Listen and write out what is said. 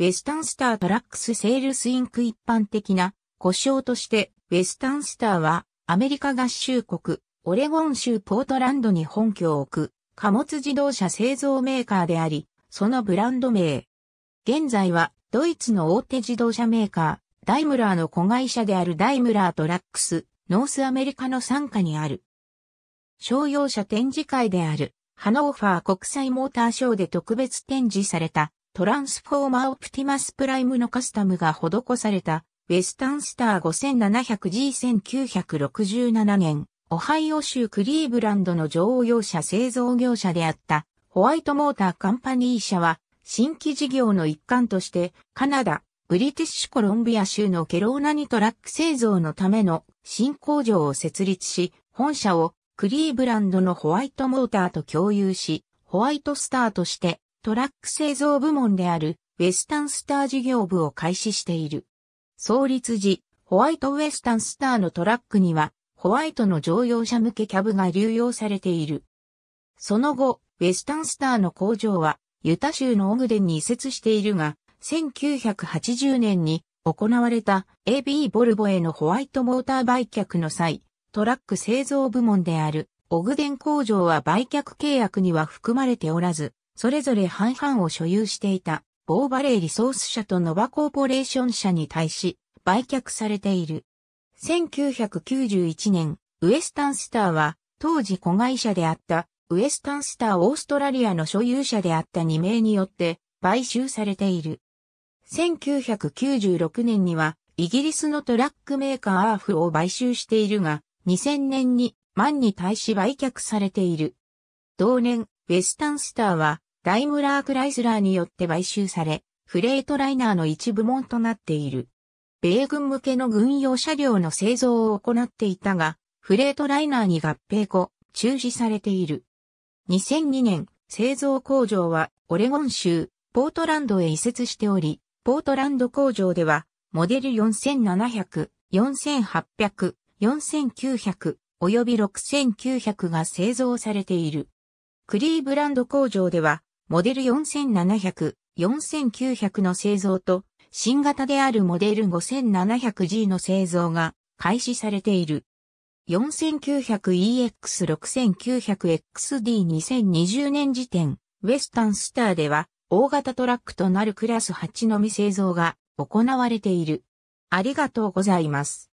ウェスタンスタートラックスセールスインク一般的な故障として、ウェスタンスターはアメリカ合衆国、オレゴン州ポートランドに本拠を置く貨物自動車製造メーカーであり、そのブランド名。現在はドイツの大手自動車メーカー、ダイムラーの子会社であるダイムラートラックス、ノースアメリカの傘下にある。商用車展示会である、ハノーファー国際モーターショーで特別展示されたトランスフォーマーオプティマスプライムのカスタムが施された、ウェスタンスター 5700G1967 年、オハイオ州クリーブランドの乗用車製造業者であった、ホワイトモーターカンパニー社は、新規事業の一環として、カナダ、ブリティッシュコロンビア州のケローナにトラック製造のための新工場を設立し、本社をクリーブランドのホワイトモーターと共有し、ホワイトスターとしてトラック製造部門であるウェスタンスター事業部を開始している。創立時、ホワイトウェスタンスターのトラックには、ホワイトの乗用車向けキャブが流用されている。その後、ウェスタンスターの工場は、ユタ州のオグデンに移設しているが、1980年に行われた AB ボルボへのホワイトモーター売却の際、トラック製造部門であるオグデン工場は売却契約には含まれておらず、それぞれ半々を所有していた、ボーバレーリソース社とノバコーポレーション社に対し、売却されている。1991年、ウエスタンスターは、当時子会社であった、ウエスタンスターオーストラリアの所有者であった2名によって、買収されている。1996年には、イギリスのトラックメーカーアーフを買収しているが、2000年に万に対し売却されている。同年、ウェスタンスターはライムラー・クライスラーによって買収され、フレートライナーの一部門となっている。米軍向けの軍用車両の製造を行っていたが、フレートライナーに合併後、中止されている。2002年、製造工場はオレゴン州、ポートランドへ移設しており、ポートランド工場では、モデル4700、4800、4900、及び6900が製造されている。クリーブランド工場では、モデル4700、4900の製造と、新型であるモデル 5700G の製造が開始されている。4900EX6900XD2020 年時点、ウェスタンスターでは、大型トラックとなるクラス8のみ製造が行われている。ありがとうございます。